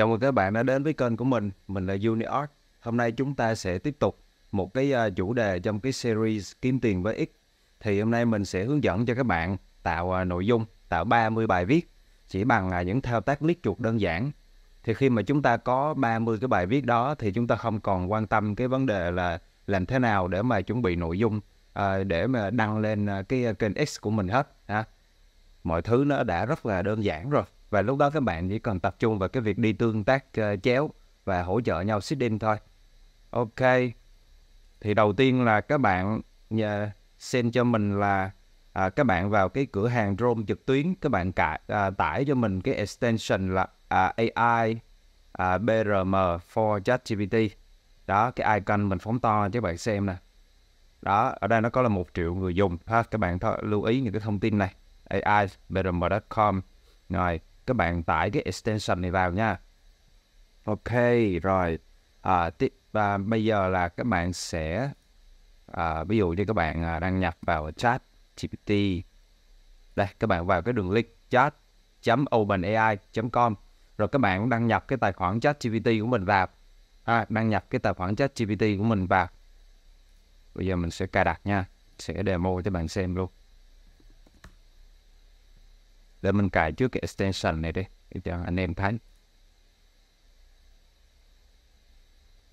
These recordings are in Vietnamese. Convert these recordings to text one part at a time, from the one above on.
Chào mừng các bạn đã đến với kênh của mình, mình là Uniart. Hôm nay chúng ta sẽ tiếp tục một cái ờ, chủ đề trong cái series kiếm tiền với X. Thì hôm nay mình sẽ hướng dẫn cho các bạn tạo ờ, nội dung, tạo 30 bài viết chỉ bằng ờ, những thao tác liếc chuột đơn giản. Thì khi mà chúng ta có 30 cái bài viết đó thì chúng ta không còn quan tâm cái vấn đề là làm thế nào để mà chuẩn bị nội dung để mà đăng lên cái kênh X của mình hết Mọi thứ nó đã rất là đơn giản rồi và lúc đó các bạn chỉ cần tập trung vào cái việc đi tương tác uh, chéo và hỗ trợ nhau sit thôi ok thì đầu tiên là các bạn uh, send cho mình là uh, các bạn vào cái cửa hàng drone trực tuyến các bạn cải uh, à, tải cho mình cái extension là uh, à, AI uh, BRM for ChatGPT đó cái icon mình phóng to cho các bạn xem nè đó ở đây nó có là một triệu người dùng ha các bạn th- lưu ý những cái thông tin này ai brm.com rồi các bạn tải cái extension này vào nha ok rồi à, tiếp và bây giờ là các bạn sẽ à, ví dụ như các bạn à, đăng nhập vào chat GPT đây các bạn vào cái đường link chat openai com rồi các bạn cũng đăng nhập cái tài khoản chat GPT của mình vào à, đăng nhập cái tài khoản chat GPT của mình vào bây giờ mình sẽ cài đặt nha sẽ demo cho bạn xem luôn để mình cài trước cái extension này đi để cho anh em thấy.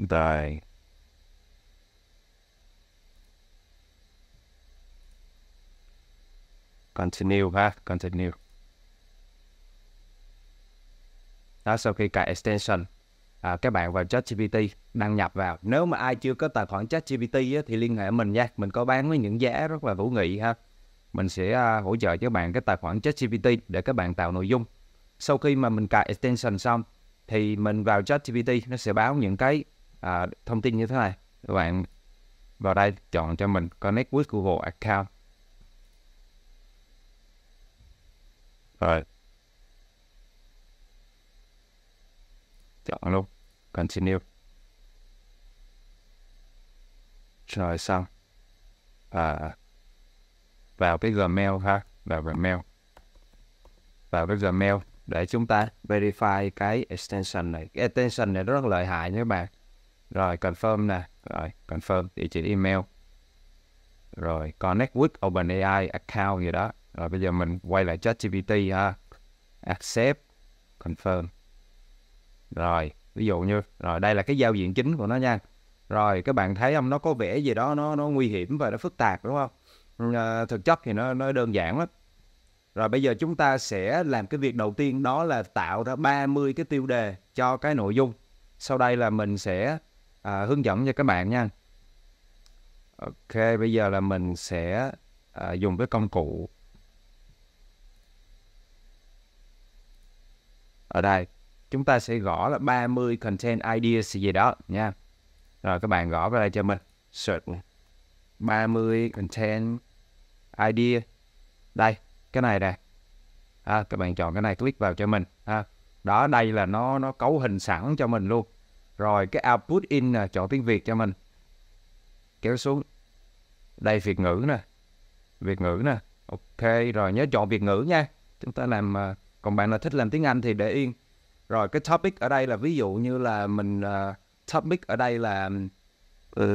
Rồi. Continue ha, continue. Đó, sau khi cài extension, à, các bạn vào ChatGPT đăng nhập vào. Nếu mà ai chưa có tài khoản ChatGPT thì liên hệ mình nha. Mình có bán với những giá rất là hữu nghị ha mình sẽ à, hỗ trợ cho bạn cái tài khoản ChatGPT để các bạn tạo nội dung. Sau khi mà mình cài extension xong thì mình vào ChatGPT nó sẽ báo những cái à, thông tin như thế này. Các bạn vào đây chọn cho mình Connect with Google Account. Rồi. Chọn luôn. Continue. Rồi xong. À, vào cái Gmail ha vào Gmail vào cái Gmail để chúng ta verify cái extension này cái extension này rất lợi hại nha các bạn rồi confirm nè rồi confirm địa chỉ email rồi connect with OpenAI account gì đó rồi bây giờ mình quay lại ChatGPT ha accept confirm rồi ví dụ như rồi đây là cái giao diện chính của nó nha rồi các bạn thấy không nó có vẻ gì đó nó nó nguy hiểm và nó phức tạp đúng không à, thực chất thì nó nó đơn giản lắm rồi bây giờ chúng ta sẽ làm cái việc đầu tiên đó là tạo ra 30 cái tiêu đề cho cái nội dung sau đây là mình sẽ à, hướng dẫn cho các bạn nha ok bây giờ là mình sẽ à, dùng cái công cụ ở đây chúng ta sẽ gõ là 30 content ideas gì đó nha. Rồi các bạn gõ vào đây cho mình search 30 content ID đây cái này nè à, các bạn chọn cái này click vào cho mình ha à, đó đây là nó nó cấu hình sẵn cho mình luôn rồi cái output in nè chọn tiếng việt cho mình kéo xuống đây việt ngữ nè việt ngữ nè ok rồi nhớ chọn việt ngữ nha chúng ta làm à, còn bạn nào thích làm tiếng anh thì để yên rồi cái topic ở đây là ví dụ như là mình uh, topic ở đây là uh,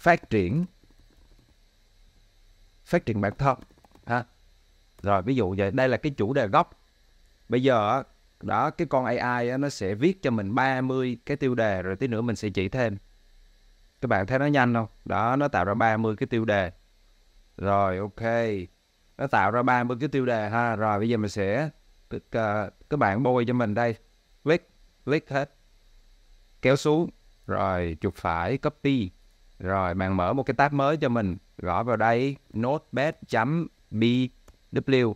phát triển phát triển bản thân ha rồi ví dụ vậy đây là cái chủ đề gốc bây giờ đó cái con AI nó sẽ viết cho mình 30 cái tiêu đề rồi tí nữa mình sẽ chỉ thêm các bạn thấy nó nhanh không đó nó tạo ra 30 cái tiêu đề rồi ok nó tạo ra 30 cái tiêu đề ha rồi bây giờ mình sẽ ờ, các bạn bôi cho mình đây viết viết hết kéo xuống rồi chuột phải copy rồi bạn mở một cái tab mới cho mình gõ vào đây notepad.bw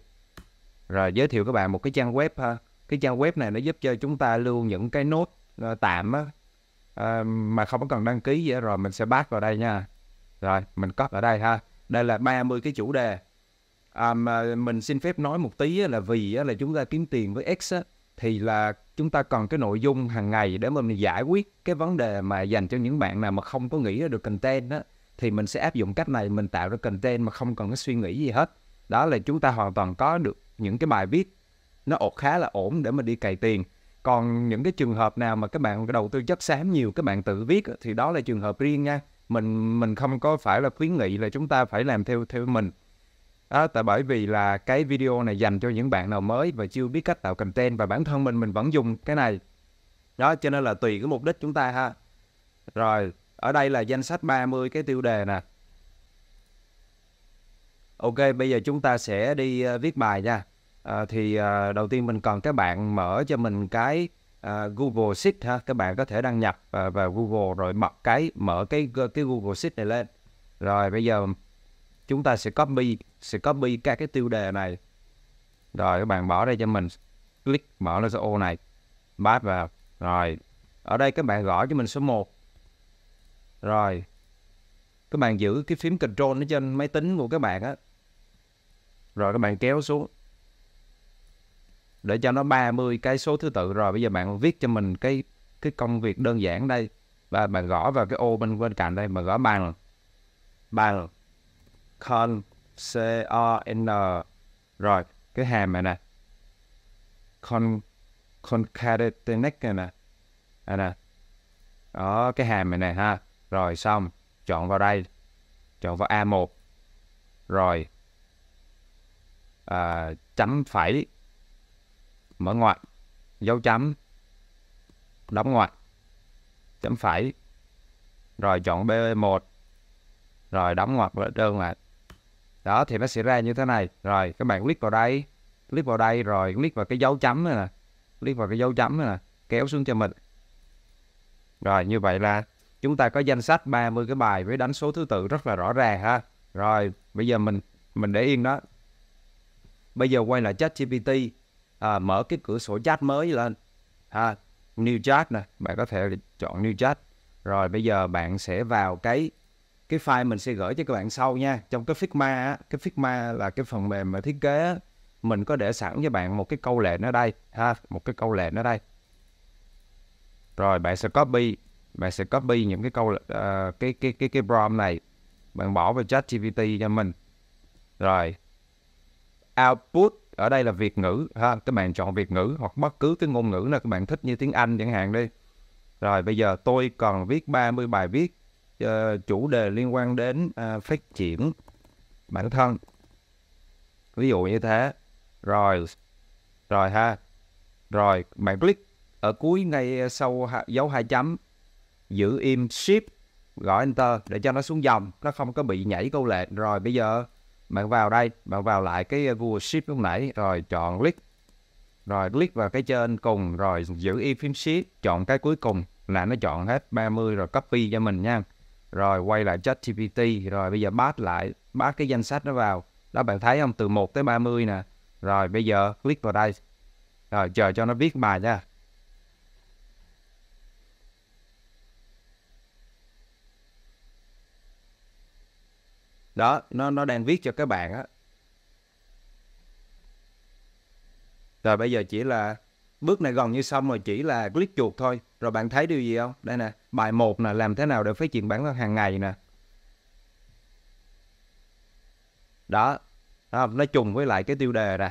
rồi giới thiệu các bạn một cái trang web ha cái trang web này nó giúp cho chúng ta lưu những cái nốt ờ, tạm á ờ, mà không cần đăng ký gì rồi mình sẽ bắt vào đây nha rồi mình cất ở đây ha đây là 30 cái chủ đề à, mà mình xin phép nói một tí là vì là chúng ta kiếm tiền với X thì là chúng ta còn cái nội dung hàng ngày để mình giải quyết cái vấn đề mà dành cho những bạn nào mà không có nghĩ ra được content đó thì mình sẽ áp dụng cách này mình tạo ra content mà không cần có suy nghĩ gì hết đó là chúng ta hoàn toàn có được những cái bài viết nó ổn khá là ổn để mình đi cày tiền còn những cái trường hợp nào mà các bạn đầu tư chất xám nhiều các bạn tự viết thì đó là trường hợp riêng nha mình mình không có phải là khuyến nghị là chúng ta phải làm theo theo mình À, tại bởi vì là cái video này dành cho những bạn nào mới và chưa biết cách tạo content và bản thân mình mình vẫn dùng cái này. Đó, cho nên là tùy cái mục đích chúng ta ha. Rồi, ở đây là danh sách 30 cái tiêu đề nè. Ok, bây giờ chúng ta sẽ đi uh, viết bài nha. À, thì uh, đầu tiên mình cần các bạn mở cho mình cái uh, Google Sheet ha. Các bạn có thể đăng nhập uh, vào Google rồi bật cái mở cái cái Google Sheet này lên. Rồi bây giờ chúng ta sẽ copy sẽ copy các cái tiêu đề này rồi các bạn bỏ đây cho mình click mở lên cái ô này pass vào rồi ở đây các bạn gõ cho mình số 1 rồi các bạn giữ cái phím control ở trên máy tính của các bạn á rồi các bạn kéo xuống để cho nó 30 cái số thứ tự rồi bây giờ bạn viết cho mình cái cái công việc đơn giản đây và bạn gõ vào cái ô bên bên cạnh đây mà gõ bằng bằng con c o n rồi cái hàm này nè con concatenate này nè à, nè đó cái hàm này nè ha rồi xong chọn vào đây chọn vào A1 rồi à, chấm phẩy mở ngoặc dấu chấm đóng ngoặc chấm phẩy rồi chọn B1 rồi đóng ngoặc đơn lại đó thì nó sẽ ra như thế này rồi các bạn click vào đây click vào đây rồi click vào cái dấu chấm này nè click vào cái dấu chấm này nè kéo xuống cho mình rồi như vậy là chúng ta có danh sách 30 cái bài với đánh số thứ tự rất là rõ ràng ha rồi bây giờ mình mình để yên đó bây giờ quay lại chat GPT à, mở cái cửa sổ chat mới lên ha new chat nè bạn có thể chọn new chat rồi bây giờ bạn sẽ vào cái cái file mình sẽ gửi cho các bạn sau nha trong cái Figma á, cái Figma là cái phần mềm mà thiết kế á, mình có để sẵn cho bạn một cái câu lệnh ở đây ha một cái câu lệnh ở đây rồi bạn sẽ copy bạn sẽ copy những cái câu uh, cái cái cái cái prompt này bạn bỏ vào chat GPT cho mình rồi output ở đây là Việt ngữ ha các bạn chọn Việt ngữ hoặc bất cứ cái ngôn ngữ nào các bạn thích như tiếng Anh chẳng hạn đi rồi bây giờ tôi còn viết 30 bài viết uh, chủ đề liên quan đến uh, phát triển bản thân ví dụ như thế rồi rồi ha rồi bạn click ở cuối ngay sau dấu hai chấm giữ im shift gõ enter để cho nó xuống dòng nó không có bị nhảy câu lệnh rồi bây giờ bạn vào đây bạn vào lại cái Google Sheet lúc nãy rồi chọn click rồi click vào cái trên cùng rồi giữ im phím shift chọn cái cuối cùng là nó chọn hết 30 rồi copy cho mình nha rồi quay lại chat GPT rồi bây giờ pass lại pass cái danh sách nó vào đó bạn thấy không từ 1 tới 30 nè rồi bây giờ click vào đây rồi chờ cho nó viết bài nha đó nó nó đang viết cho các bạn á rồi bây giờ chỉ là bước này gần như xong rồi chỉ là click chuột thôi rồi bạn thấy điều gì không đây nè Bài 1 là làm thế nào để phát triển bản thân hàng ngày nè. Đó. đó, nó trùng với lại cái tiêu đề nè.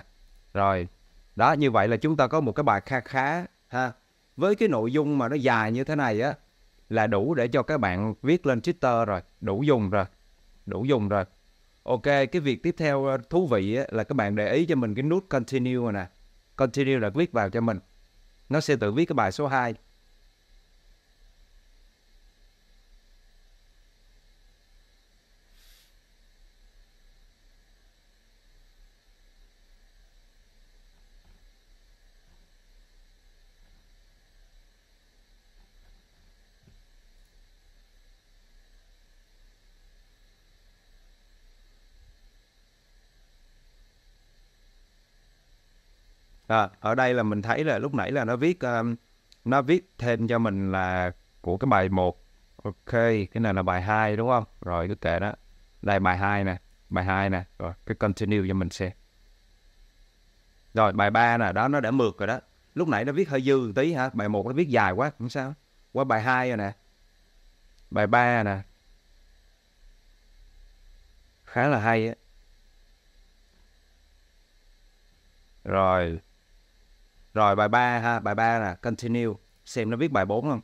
Rồi, đó như vậy là chúng ta có một cái bài kha khá ha. Với cái nội dung mà nó dài như thế này á là đủ để cho các bạn viết lên Twitter rồi, đủ dùng rồi. Đủ dùng rồi. Ok, cái việc tiếp theo ờ, thú vị á, là các bạn để ý cho mình cái nút continue nè. Continue là viết vào cho mình. Nó sẽ tự viết cái bài số 2. à, ở đây là mình thấy là lúc nãy là nó viết um, nó viết thêm cho mình là của cái bài 1 ok cái này là bài 2 đúng không rồi cứ kệ đó đây bài 2 nè bài 2 nè rồi cái continue cho mình xem rồi bài 3 nè đó nó đã mượt rồi đó lúc nãy nó viết hơi dư một tí hả bài 1 nó viết dài quá không sao qua bài 2 rồi nè bài 3 nè khá là hay á rồi rồi bài 3 ha, bài 3 là continue, xem nó viết bài 4 không.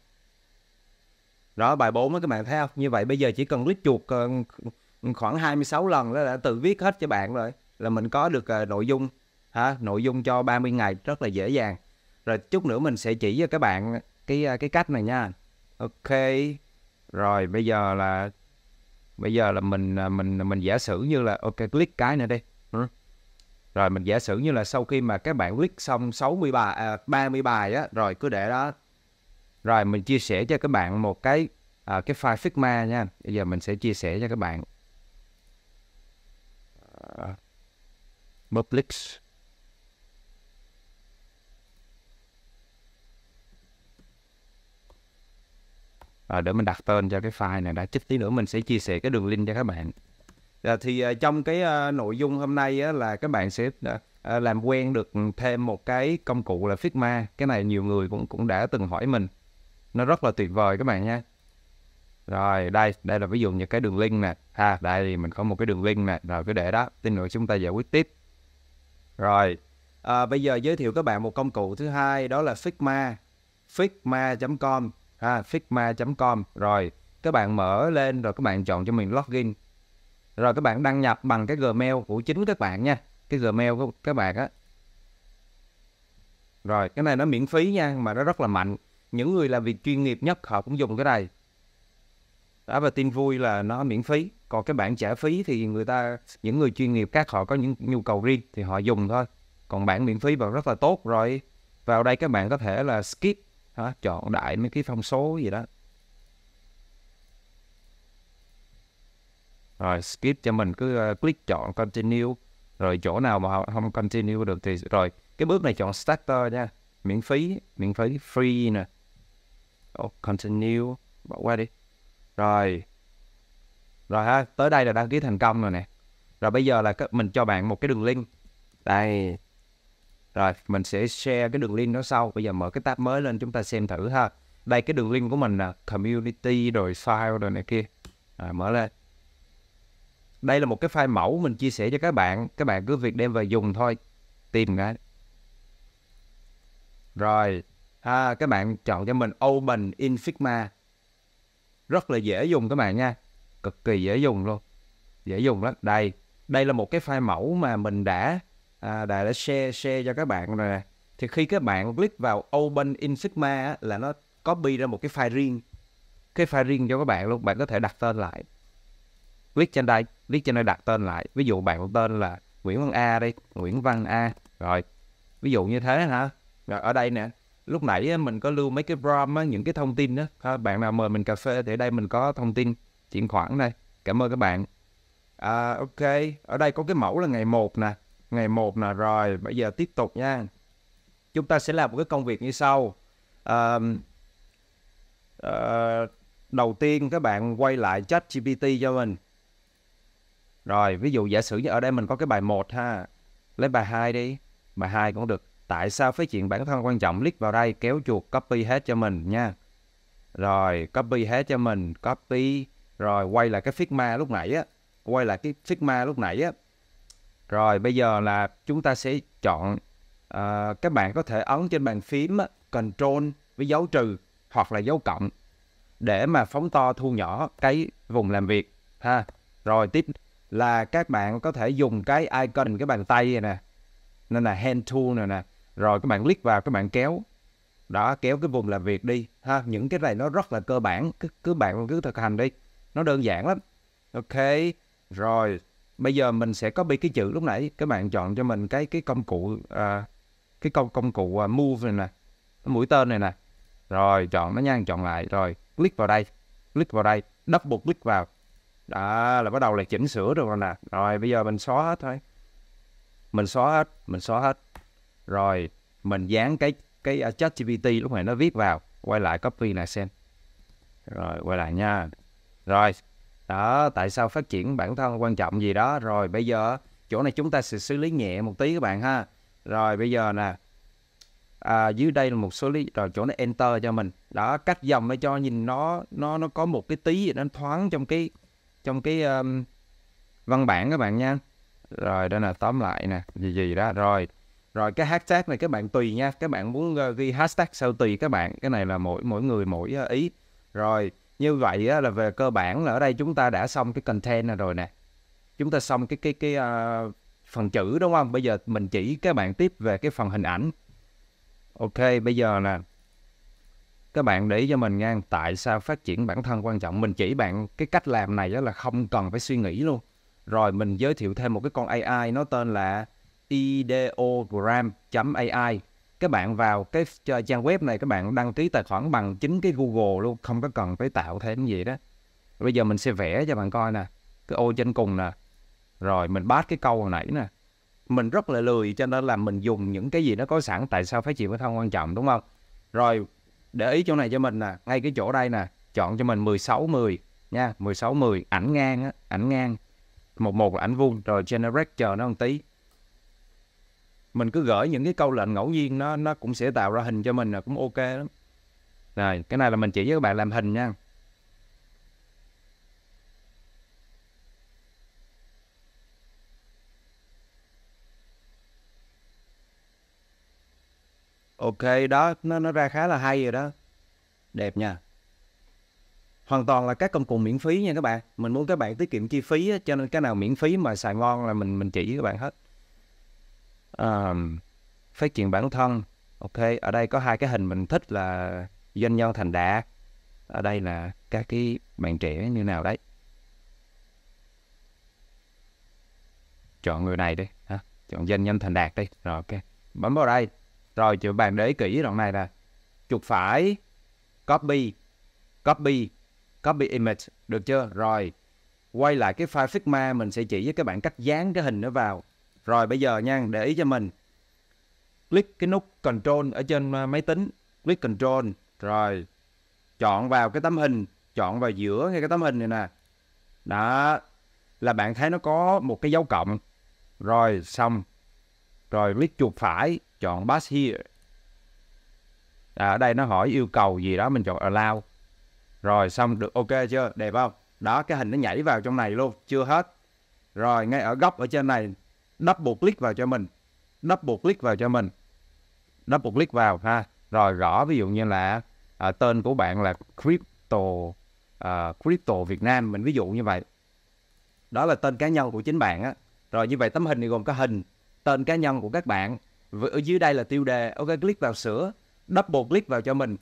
Đó bài 4 đó các bạn thấy không? Như vậy bây giờ chỉ cần click chuột ờ, khoảng 26 lần đó đã tự viết hết cho bạn rồi. Là mình có được ờ, nội dung ha, nội dung cho 30 ngày rất là dễ dàng. Rồi chút nữa mình sẽ chỉ cho các bạn cái ờ, cái cách này nha. Ok. Rồi bây giờ là bây giờ là mình mình mình giả sử như là ok click cái nữa đi rồi mình giả sử như là sau khi mà các bạn viết xong 60 bài à, 30 bài á rồi cứ để đó rồi mình chia sẻ cho các bạn một cái à, cái file Figma nha bây giờ mình sẽ chia sẻ cho các bạn uh, à, public à, để mình đặt tên cho cái file này đã chút tí nữa mình sẽ chia sẻ cái đường link cho các bạn À, thì à, trong cái à, nội dung hôm nay á, là các bạn sẽ à, làm quen được thêm một cái công cụ là Figma. Cái này nhiều người cũng cũng đã từng hỏi mình. Nó rất là tuyệt vời các bạn nha. Rồi đây, đây là ví dụ như cái đường link nè. Ha, à, đây thì mình có một cái đường link nè. Rồi cứ để đó, tin nữa chúng ta giải quyết tiếp. Rồi, à, bây giờ giới thiệu các bạn một công cụ thứ hai đó là Figma. Figma.com ha, à, Figma.com. Rồi, các bạn mở lên rồi các bạn chọn cho mình login rồi các bạn đăng nhập bằng cái gmail của chính các bạn nha cái gmail của các bạn á rồi cái này nó miễn phí nha mà nó rất là mạnh những người làm việc chuyên nghiệp nhất họ cũng dùng cái này đó và tin vui là nó miễn phí còn cái bản trả phí thì người ta những người chuyên nghiệp các họ có những nhu cầu riêng thì họ dùng thôi còn bản miễn phí vào rất là tốt rồi vào đây các bạn có thể là skip đó, chọn đại mấy cái thông số gì đó rồi skip cho mình cứ ờ, click chọn continue rồi chỗ nào mà không continue được thì rồi cái bước này chọn starter nha miễn phí miễn phí free nè oh, continue bỏ qua đi rồi rồi ha tới đây là đăng ký thành công rồi nè rồi bây giờ là mình cho bạn một cái đường link đây rồi mình sẽ share cái đường link đó sau bây giờ mở cái tab mới lên chúng ta xem thử ha đây cái đường link của mình là community rồi file rồi này kia rồi mở lên đây là một cái file mẫu mình chia sẻ cho các bạn các bạn cứ việc đem về dùng thôi tìm cái rồi à, các bạn chọn cho mình open in Figma rất là dễ dùng các bạn nha cực kỳ dễ dùng luôn dễ dùng lắm đây đây là một cái file mẫu mà mình đã à, đã, đã share share cho các bạn rồi nè thì khi các bạn click vào open in Sigma á, là nó copy ra một cái file riêng cái file riêng cho các bạn luôn bạn có thể đặt tên lại click trên đây viết cho nó đặt tên lại ví dụ bạn có tên là Nguyễn Văn A đi Nguyễn Văn A rồi ví dụ như thế hả rồi ở đây nè lúc nãy mình có lưu mấy cái rom những cái thông tin đó thôi bạn nào mời mình cà phê thì ở đây mình có thông tin chuyển khoản đây cảm ơn các bạn à, ok ở đây có cái mẫu là ngày 1 nè ngày 1 nè rồi bây giờ tiếp tục nha chúng ta sẽ làm một cái công việc như sau à, à, đầu tiên các bạn quay lại chat GPT cho mình rồi, ví dụ giả sử như ở đây mình có cái bài 1 ha. Lấy bài 2 đi. Bài 2 cũng được. Tại sao phát triển bản thân quan trọng? Click vào đây, kéo chuột copy hết cho mình nha. Rồi, copy hết cho mình. Copy. Rồi, quay lại cái Figma lúc nãy á. Quay lại cái Figma lúc nãy á. Rồi, bây giờ là chúng ta sẽ chọn... Uh, các bạn có thể ấn trên bàn phím ctrl với dấu trừ hoặc là dấu cộng để mà phóng to thu nhỏ cái vùng làm việc ha rồi tiếp là các bạn có thể dùng cái icon cái bàn tay này nè nên là hand tool này nè rồi các bạn click vào các bạn kéo đó kéo cái vùng làm việc đi ha những cái này nó rất là cơ bản cứ cứ bạn cứ thực hành đi nó đơn giản lắm ok rồi bây giờ mình sẽ copy cái chữ lúc nãy các bạn chọn cho mình cái cái công cụ à, cái công công cụ à, move này nè mũi tên này nè rồi chọn nó nha chọn lại rồi click vào đây click vào đây double click vào đó là bắt đầu là chỉnh sửa được rồi nè rồi bây giờ mình xóa hết thôi mình xóa hết mình xóa hết rồi mình dán cái cái uh, à, chat GPT lúc này nó viết vào quay lại copy lại xem rồi quay lại nha rồi đó tại sao phát triển bản thân quan trọng gì đó rồi bây giờ chỗ này chúng ta sẽ xử lý nhẹ một tí các bạn ha rồi bây giờ nè à, dưới đây là một số lý rồi chỗ này enter cho mình đó cách dòng để cho nhìn nó nó nó có một cái tí gì nó thoáng trong cái trong cái um, văn bản các bạn nha rồi đây là tóm lại nè gì gì đó rồi rồi cái hashtag này các bạn tùy nha các bạn muốn ờ, ghi hashtag sao tùy các bạn cái này là mỗi mỗi người mỗi ờ, ý rồi như vậy á, là về cơ bản là ở đây chúng ta đã xong cái content rồi nè chúng ta xong cái cái cái uh, phần chữ đúng không bây giờ mình chỉ các bạn tiếp về cái phần hình ảnh ok bây giờ nè các bạn để ý cho mình nha tại sao phát triển bản thân quan trọng mình chỉ bạn cái cách làm này đó là không cần phải suy nghĩ luôn rồi mình giới thiệu thêm một cái con AI nó tên là ideogram.ai các bạn vào cái trang web này các bạn đăng ký tài khoản bằng chính cái Google luôn không có cần phải tạo thêm gì đó bây giờ mình sẽ vẽ cho bạn coi nè cái ô trên cùng nè rồi mình bát cái câu hồi nãy nè mình rất là lười cho nên là mình dùng những cái gì nó có sẵn tại sao phải chịu cái thân quan trọng đúng không rồi để ý chỗ này cho mình nè ngay cái chỗ đây nè chọn cho mình 16 10 nha 16 10 ảnh ngang á ảnh ngang một một là ảnh vuông rồi generate chờ nó một tí mình cứ gửi những cái câu lệnh ngẫu nhiên nó nó cũng sẽ tạo ra hình cho mình là cũng ok lắm rồi cái này là mình chỉ với các bạn làm hình nha Ok đó, nó nó ra khá là hay rồi đó. Đẹp nha. Hoàn toàn là các công cụ miễn phí nha các bạn. Mình muốn các bạn tiết kiệm chi phí cho nên cái nào miễn phí mà xài ngon là mình mình chỉ các bạn hết. Um, phát triển bản thân. Ok, ở đây có hai cái hình mình thích là doanh nhân thành đạt. Ở đây là các cái bạn trẻ như nào đấy. Chọn người này đi ha. Chọn doanh nhân thành đạt đi. Rồi ok. Bấm vào đây. Rồi chị bạn để ý kỹ đoạn này nè. Chuột phải, copy, copy, copy image, được chưa? Rồi, quay lại cái file Figma mình sẽ chỉ với các bạn cách dán cái hình nó vào. Rồi bây giờ nha, để ý cho mình. Click cái nút Control ở trên à, máy tính. Click Control, rồi chọn vào cái tấm hình, chọn vào giữa ngay cái tấm hình này nè. Đó, là bạn thấy nó có một cái dấu cộng. Rồi, xong. Rồi click chuột phải, chọn Pass Here. À, ở đây nó hỏi yêu cầu gì đó, mình chọn Allow. Rồi xong được ok chưa? Đẹp không? Đó, cái hình nó nhảy vào trong này luôn, chưa hết. Rồi ngay ở góc ở trên này, double click vào cho mình. Double click vào cho mình. Double click vào ha. Rồi rõ ví dụ như là à, tên của bạn là Crypto à, Crypto Việt Nam, mình ví dụ như vậy. Đó là tên cá nhân của chính bạn á. Rồi như vậy tấm hình thì gồm có hình, tên cá nhân của các bạn ở dưới đây là tiêu đề ok click vào sửa double click vào cho mình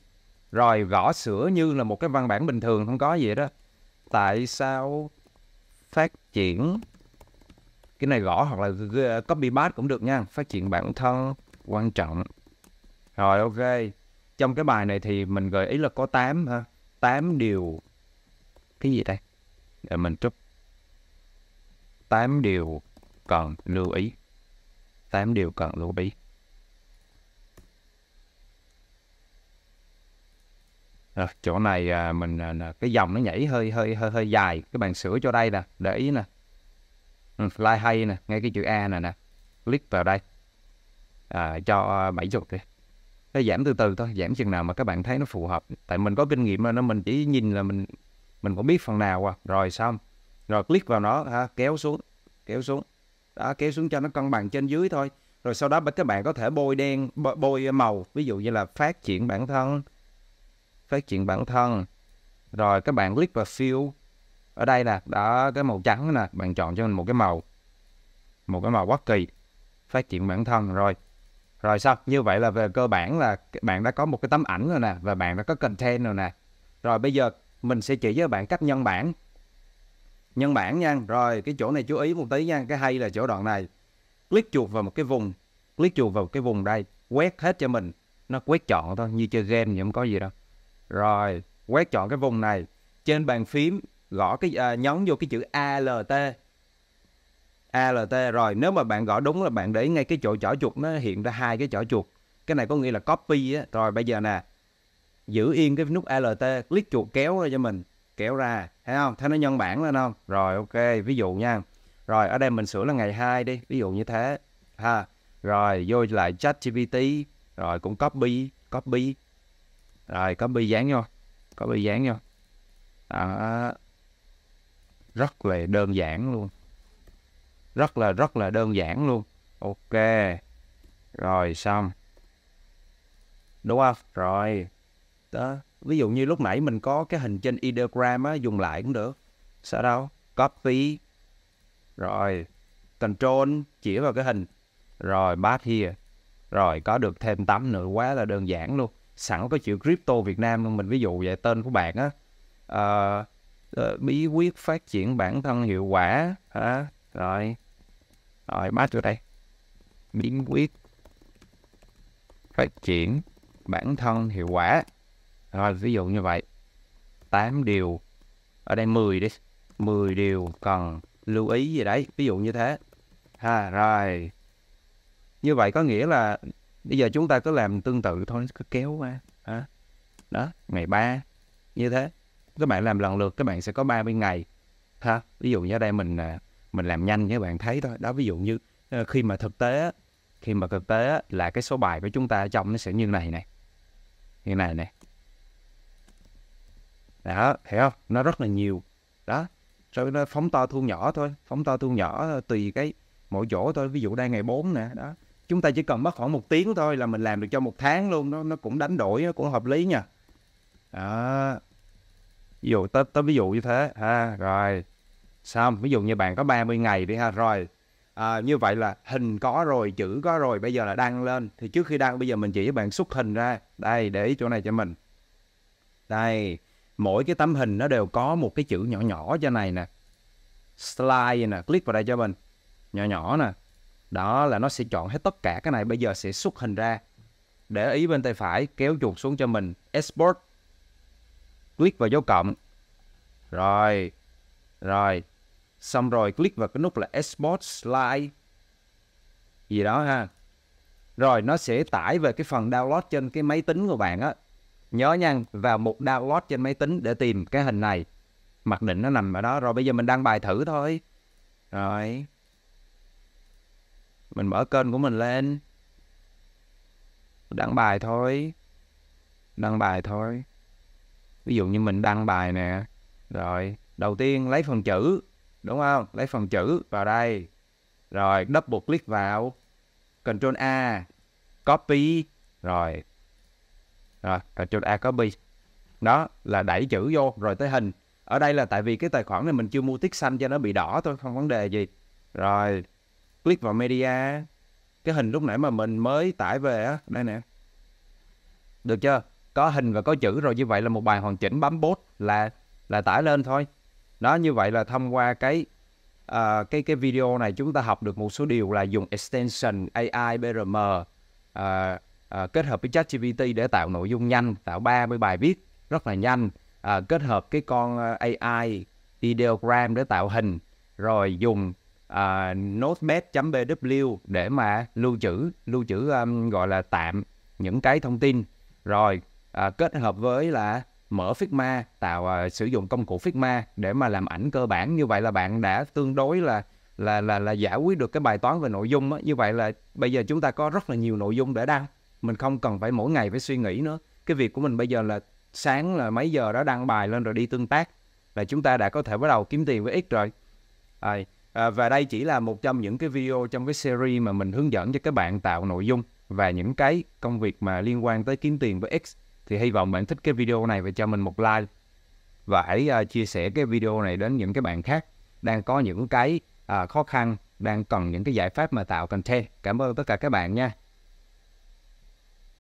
rồi gõ sửa như là một cái văn bản bình thường không có gì đó tại sao phát triển cái này gõ hoặc là copy paste cũng được nha phát triển bản thân quan trọng rồi ok trong cái bài này thì mình gợi ý là có 8 ha 8 điều cái gì đây để mình chút 8 điều cần lưu ý 8 điều cần lưu ý. Rồi, ờ, chỗ này à, mình à, cái dòng nó nhảy hơi hơi hơi hơi dài các bạn sửa cho đây nè để ý nè ừ, fly hay nè ngay cái chữ a này nè click vào đây à, cho à, bảy chục đi nó giảm từ từ thôi giảm chừng nào mà các bạn thấy nó phù hợp tại mình có kinh nghiệm mà nó mình chỉ nhìn là mình mình cũng biết phần nào à. rồi xong rồi click vào nó ha, kéo xuống kéo xuống đó kéo xuống cho nó cân bằng trên dưới thôi rồi sau đó các bạn có thể bôi đen bôi màu ví dụ như là phát triển bản thân phát triển bản thân rồi các bạn click vào fill ở đây nè đó cái màu trắng nè bạn chọn cho mình một cái màu một cái màu quốc kỳ phát triển bản thân rồi rồi xong như vậy là về cơ bản là bạn đã có một cái tấm ảnh rồi nè và bạn đã có content rồi nè rồi bây giờ mình sẽ chỉ với bạn cách nhân bản nhân bản nha rồi cái chỗ này chú ý một tí nha cái hay là chỗ đoạn này click chuột vào một cái vùng click chuột vào cái vùng đây quét hết cho mình nó quét chọn thôi như chơi game vậy không có gì đâu rồi quét chọn cái vùng này trên bàn phím gõ cái à, nhấn vô cái chữ alt alt rồi nếu mà bạn gõ đúng là bạn để ngay cái chỗ chỏ chuột nó hiện ra hai cái chỏ chuột cái này có nghĩa là copy á rồi bây giờ nè giữ yên cái nút alt click chuột kéo ra cho mình kéo ra thấy không thấy nó nhân bản lên không rồi ok ví dụ nha rồi ở đây mình sửa là ngày 2 đi ví dụ như thế ha rồi vô lại chat gpt rồi cũng copy copy rồi copy dán vô copy dán vô đó. rất là đơn giản luôn rất là rất là đơn giản luôn ok rồi xong đúng không rồi đó ví dụ như lúc nãy mình có cái hình trên ideogram á dùng lại cũng được sao đâu copy rồi control chỉ vào cái hình rồi pass here rồi có được thêm tấm nữa quá là đơn giản luôn sẵn có chữ crypto Việt Nam luôn mình ví dụ về tên của bạn á uh, uh, bí quyết phát triển bản thân hiệu quả hả rồi rồi pass vô đây bí quyết phát triển bản thân hiệu quả rồi ví dụ như vậy 8 điều Ở đây 10 đi 10 điều cần lưu ý gì đấy Ví dụ như thế ha Rồi Như vậy có nghĩa là Bây giờ chúng ta cứ làm tương tự thôi Cứ kéo qua ha. Đó Ngày 3 Như thế Các bạn làm lần lượt Các bạn sẽ có 30 ngày ha Ví dụ như ở đây mình à, Mình làm nhanh các bạn thấy thôi Đó ví dụ như ờ, Khi mà thực tế khi mà thực tế là cái số bài của chúng ta trong nó sẽ như này này như này này đó hiểu không nó rất là nhiều đó rồi nó phóng to thu nhỏ thôi phóng to thu nhỏ tùy cái mỗi chỗ thôi ví dụ đang ngày 4 nè đó chúng ta chỉ cần mất khoảng một tiếng thôi là mình làm được cho một tháng luôn nó nó cũng đánh đổi nó cũng hợp lý nha đó ví dụ tới, tới ví dụ như thế ha à, rồi xong ví dụ như bạn có 30 ngày đi ha rồi à, như vậy là hình có rồi chữ có rồi bây giờ là đăng lên thì trước khi đăng bây giờ mình chỉ với bạn xuất hình ra đây để ý chỗ này cho mình đây mỗi cái tấm hình nó đều có một cái chữ nhỏ nhỏ cho này nè slide nè click vào đây cho mình nhỏ nhỏ nè đó là nó sẽ chọn hết tất cả cái này bây giờ sẽ xuất hình ra để ý bên tay phải kéo chuột xuống cho mình export click vào dấu cộng rồi rồi xong rồi click vào cái nút là export slide gì đó ha rồi nó sẽ tải về cái phần download trên cái máy tính của bạn á nhớ nhăn vào mục download trên máy tính để tìm cái hình này mặc định nó nằm ở đó rồi bây giờ mình đăng bài thử thôi rồi mình mở kênh của mình lên đăng bài thôi đăng bài thôi ví dụ như mình đăng bài nè rồi đầu tiên lấy phần chữ đúng không lấy phần chữ vào đây rồi double click vào control a copy rồi rồi control a copy đó là đẩy chữ vô rồi tới hình ở đây là tại vì cái tài khoản này mình chưa mua tick xanh cho nó bị đỏ thôi không vấn đề gì rồi click vào media cái hình lúc nãy mà mình mới tải về á đây nè được chưa có hình và có chữ rồi như vậy là một bài hoàn chỉnh bấm bốt là là tải lên thôi đó như vậy là thông qua cái uh, cái cái video này chúng ta học được một số điều là dùng extension AI BRM uh, à, à, kết hợp với ChatGPT để tạo nội dung nhanh, tạo 30 bài viết rất là nhanh, à, kết hợp cái con à, AI ideogram để tạo hình, rồi dùng à, notepad.pw để mà lưu trữ, lưu trữ um, gọi là tạm những cái thông tin, rồi à, kết hợp với là mở Figma, tạo à, sử dụng công cụ Figma để mà làm ảnh cơ bản như vậy là bạn đã tương đối là là là là giải quyết được cái bài toán về nội dung đó. như vậy là bây giờ chúng ta có rất là nhiều nội dung để đăng mình không cần phải mỗi ngày phải suy nghĩ nữa cái việc của mình bây giờ là sáng là mấy giờ đó đăng bài lên rồi đi tương tác là chúng ta đã có thể bắt đầu kiếm tiền với ít rồi à, và đây chỉ là một trong những cái video trong cái series mà mình hướng dẫn cho các bạn tạo nội dung và những cái công việc mà liên quan tới kiếm tiền với x thì hy vọng bạn thích cái video này và cho mình một like và hãy uh, chia sẻ cái video này đến những cái bạn khác đang có những cái uh, khó khăn đang cần những cái giải pháp mà tạo content cảm ơn tất cả các bạn nha